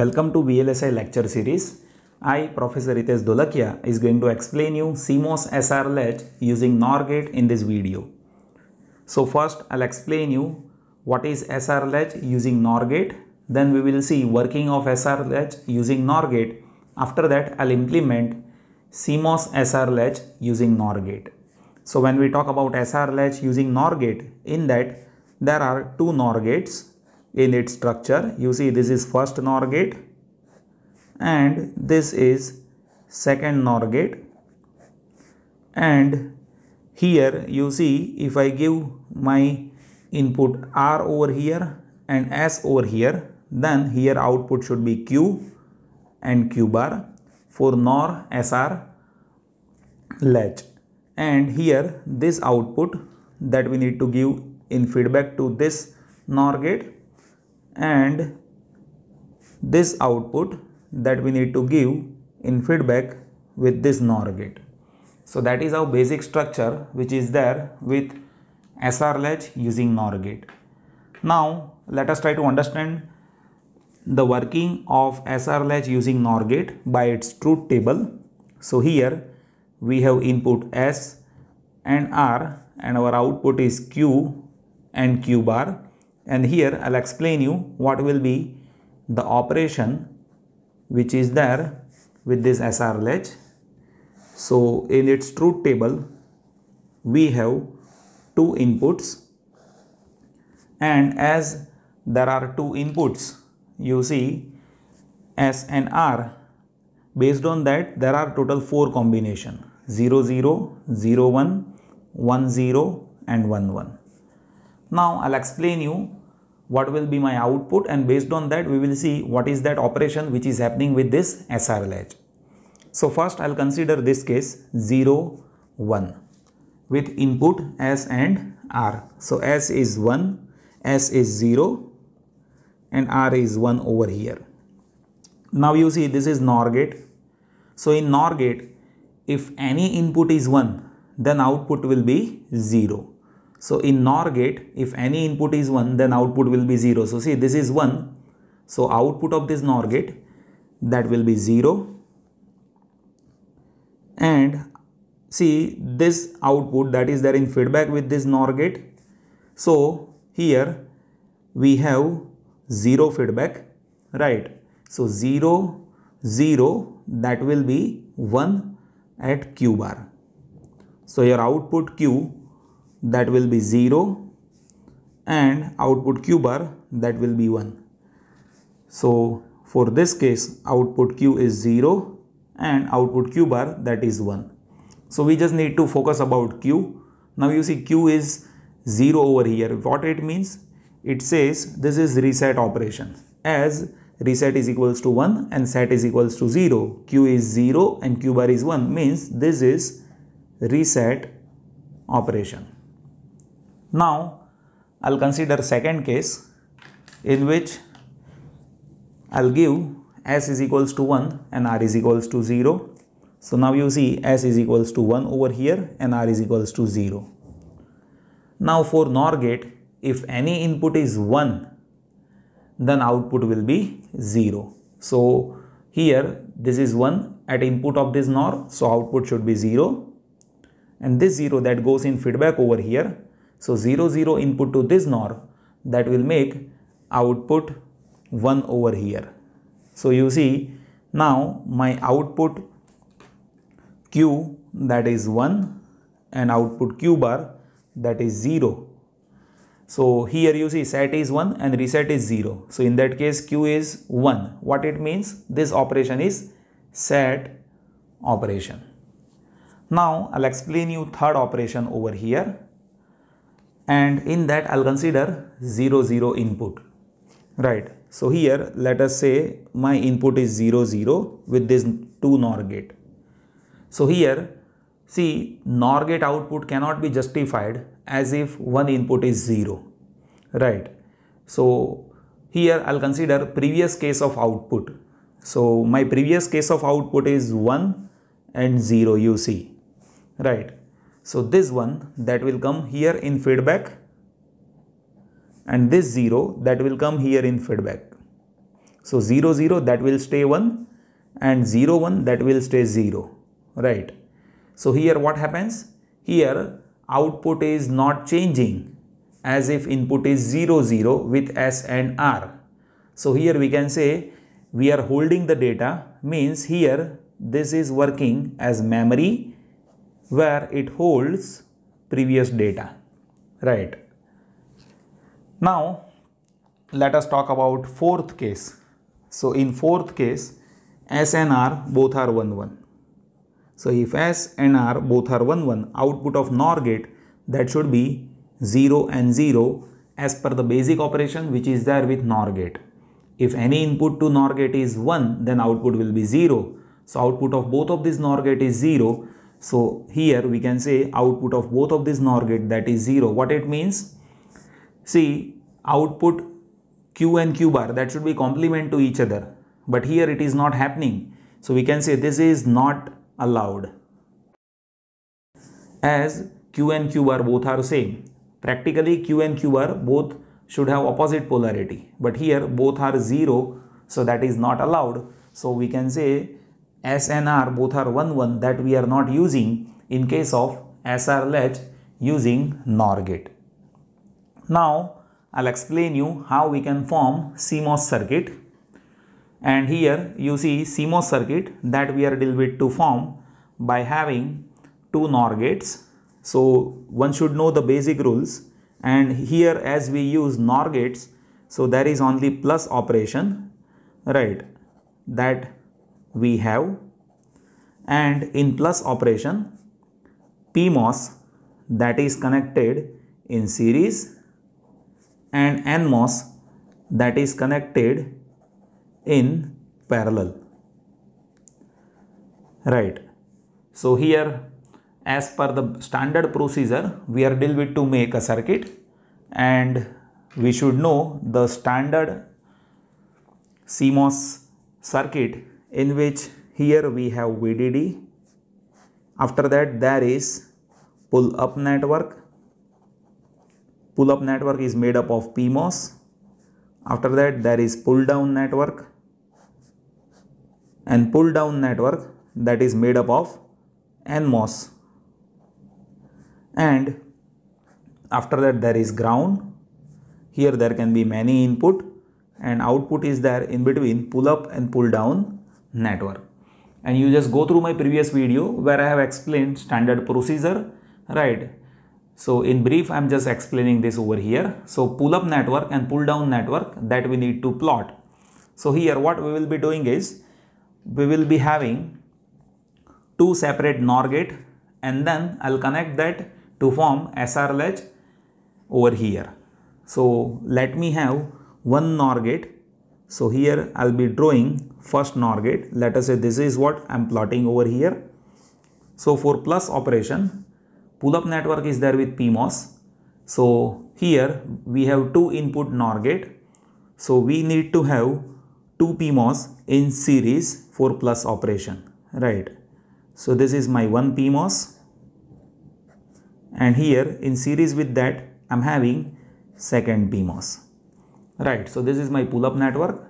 Welcome to VLSI lecture series. I, Professor Ritesh Dolakia, is going to explain you CMOS SR latch using NOR gate in this video. So first I'll explain you what is SR latch using NOR gate. Then we will see working of SR latch using NOR gate. After that I'll implement CMOS SR latch using NOR gate. So when we talk about SR latch using NOR gate, in that there are two NOR gates in its structure. You see this is first NOR gate and this is second NOR gate and here you see if I give my input R over here and S over here then here output should be Q and Q bar for NOR SR latch and here this output that we need to give in feedback to this NOR gate and this output that we need to give in feedback with this NOR gate. So that is our basic structure which is there with SR latch using NOR gate. Now let us try to understand the working of SR latch using NOR gate by its truth table. So here we have input S and R and our output is Q and Q bar and here I'll explain you what will be the operation which is there with this SR ledge. So in its truth table we have two inputs and as there are two inputs you see S and R based on that there are total four combination 0 0 0 1 1 0 and 1 1 now I'll explain you what will be my output and based on that we will see what is that operation which is happening with this SRLH. So first I'll consider this case 0, 1 with input S and R. So S is 1, S is 0 and R is 1 over here. Now you see this is NOR gate. So in NOR gate if any input is 1 then output will be 0 so in NOR gate, if any input is 1, then output will be 0. So see, this is 1. So output of this NOR gate, that will be 0. And see, this output that is there in feedback with this NOR gate. So here we have 0 feedback, right? So 0, 0, that will be 1 at Q bar. So your output Q that will be 0 and output q bar that will be 1. So for this case output q is 0 and output q bar that is 1. So we just need to focus about q. Now you see q is 0 over here. What it means? It says this is reset operation as reset is equals to 1 and set is equals to 0. q is 0 and q bar is 1 means this is reset operation. Now I'll consider second case in which I'll give s is equals to 1 and r is equals to 0. So now you see s is equals to 1 over here and r is equals to 0. Now for NOR gate, if any input is 1, then output will be 0. So here this is 1 at input of this NOR, so output should be 0. And this 0 that goes in feedback over here so 0 0 input to this NOR that will make output 1 over here. So you see now my output Q that is 1 and output Q bar that is 0. So here you see set is 1 and reset is 0. So in that case Q is 1. What it means? This operation is set operation. Now I'll explain you third operation over here and in that I'll consider 0 0 input right so here let us say my input is 0 0 with this 2 NOR gate so here see NOR gate output cannot be justified as if one input is 0 right so here I'll consider previous case of output so my previous case of output is 1 and 0 you see right so this one that will come here in feedback and this 0 that will come here in feedback. So 0 0 that will stay 1 and 0 1 that will stay 0 right. So here what happens? Here output is not changing as if input is 0 0 with S and R. So here we can say we are holding the data means here this is working as memory where it holds previous data, right? Now, let us talk about fourth case. So, in fourth case, S and R both are 1 1. So, if S and R both are 1 1, output of NOR gate that should be 0 and 0 as per the basic operation which is there with NOR gate. If any input to NOR gate is 1, then output will be 0. So, output of both of these NOR gate is 0. So here we can say output of both of these NOR gate that is 0. What it means? See output Q and Q bar that should be complement to each other. But here it is not happening. So we can say this is not allowed. As Q and Q bar both are same. Practically Q and Q bar both should have opposite polarity. But here both are 0. So that is not allowed. So we can say SNR both are 1 1 that we are not using in case of SR latch using NOR gate. Now I'll explain you how we can form CMOS circuit and here you see CMOS circuit that we are deal to form by having two NOR gates. So one should know the basic rules and here as we use NOR gates so there is only plus operation right that we have and in plus operation PMOS that is connected in series and NMOS that is connected in parallel. Right. So here as per the standard procedure we are dealt with to make a circuit and we should know the standard CMOS circuit in which here we have VDD. After that there is pull up network. Pull up network is made up of PMOS. After that there is pull down network and pull down network that is made up of NMOS. And after that there is ground. Here there can be many input and output is there in between pull up and pull down network and you just go through my previous video where I have explained standard procedure right so in brief I'm just explaining this over here so pull up network and pull down network that we need to plot so here what we will be doing is we will be having two separate NOR gate and then I'll connect that to form SR latch over here so let me have one NOR gate so here I'll be drawing first NOR gate. Let us say this is what I'm plotting over here. So for plus operation, pull-up network is there with PMOS. So here we have two input NOR gate. So we need to have two PMOS in series for plus operation, right? So this is my one PMOS and here in series with that I'm having second PMOS right so this is my pull up network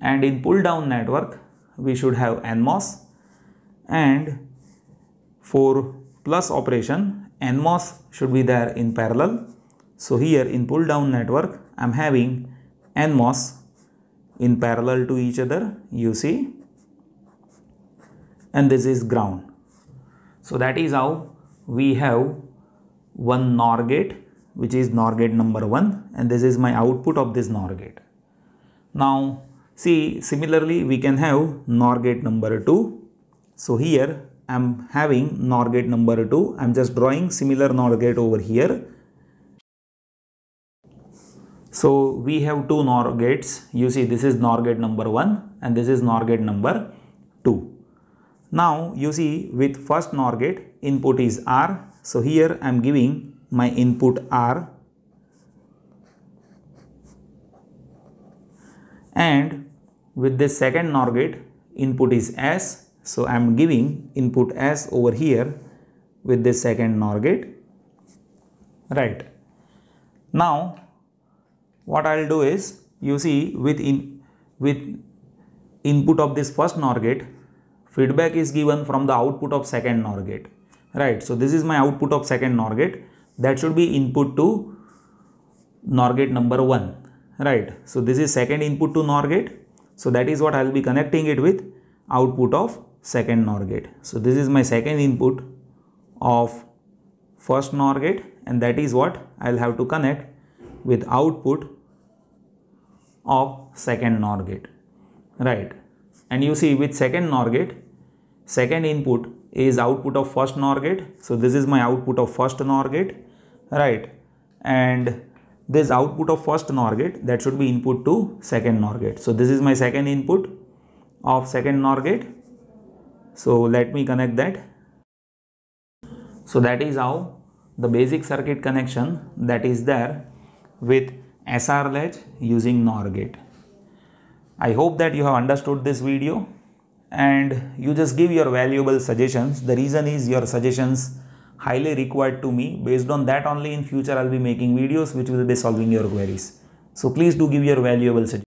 and in pull down network we should have nmos and for plus operation nmos should be there in parallel so here in pull down network i'm having nmos in parallel to each other you see and this is ground so that is how we have one nor gate which is NOR gate number 1 and this is my output of this NOR gate. Now see similarly we can have NOR gate number 2. So here I am having NOR gate number 2. I am just drawing similar NOR gate over here. So we have two NOR gates. You see this is NOR gate number 1 and this is NOR gate number 2. Now you see with first NOR gate input is R. So here I am giving my input R and with this second NOR gate input is S so I am giving input S over here with this second NOR gate right now what I'll do is you see with in with input of this first NOR gate feedback is given from the output of second NOR gate right so this is my output of second NOR gate that should be input to NOR gate number 1 right so this is second input to NOR gate so that is what I will be connecting it with output of second NOR gate so this is my second input of first NOR gate and that is what I will have to connect with output of second NOR gate right and you see with second NOR gate Second input is output of first NOR gate. So this is my output of first NOR gate, right? And this output of first NOR gate that should be input to second NOR gate. So this is my second input of second NOR gate. So let me connect that. So that is how the basic circuit connection that is there with SR latch using NOR gate. I hope that you have understood this video and you just give your valuable suggestions the reason is your suggestions highly required to me based on that only in future i'll be making videos which will be solving your queries so please do give your valuable suggestions